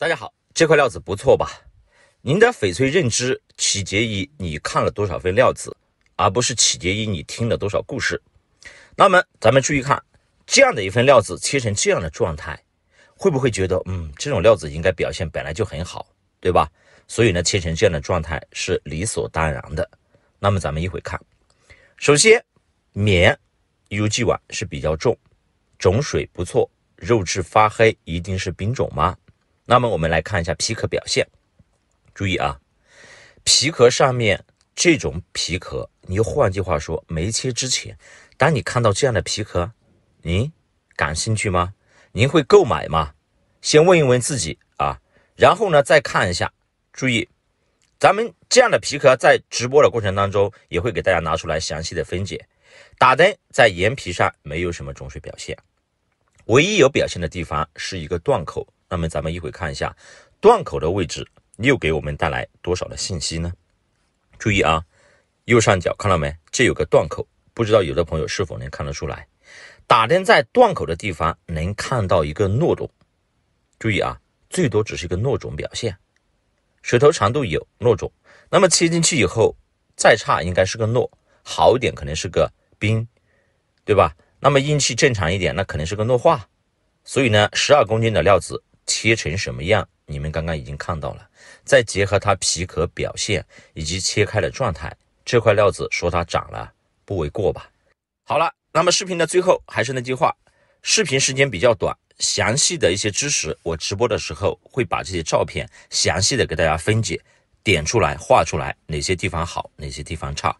大家好，这块料子不错吧？您的翡翠认知起结于你看了多少份料子，而不是起结于你听了多少故事。那么咱们注意看，这样的一份料子切成这样的状态，会不会觉得，嗯，这种料子应该表现本来就很好，对吧？所以呢，切成这样的状态是理所当然的。那么咱们一会看，首先棉一如既往是比较重，种水不错，肉质发黑，一定是冰种吗？那么我们来看一下皮壳表现，注意啊，皮壳上面这种皮壳，你换句话说没切之前，当你看到这样的皮壳，您感兴趣吗？您会购买吗？先问一问自己啊，然后呢再看一下，注意，咱们这样的皮壳在直播的过程当中也会给大家拿出来详细的分解。打灯在岩皮上没有什么种水表现，唯一有表现的地方是一个断口。那么咱们一会看一下断口的位置又给我们带来多少的信息呢？注意啊，右上角看到没？这有个断口，不知道有的朋友是否能看得出来？打针在断口的地方能看到一个糯种。注意啊，最多只是一个糯种表现。水头长度有糯种，那么切进去以后再差应该是个糯，好一点可能是个冰，对吧？那么硬气正常一点，那可能是个糯化。所以呢，十二公斤的料子。切成什么样，你们刚刚已经看到了，再结合它皮壳表现以及切开的状态，这块料子说它涨了不为过吧？好了，那么视频的最后还是那句话，视频时间比较短，详细的一些知识我直播的时候会把这些照片详细的给大家分解，点出来画出来哪些地方好，哪些地方差。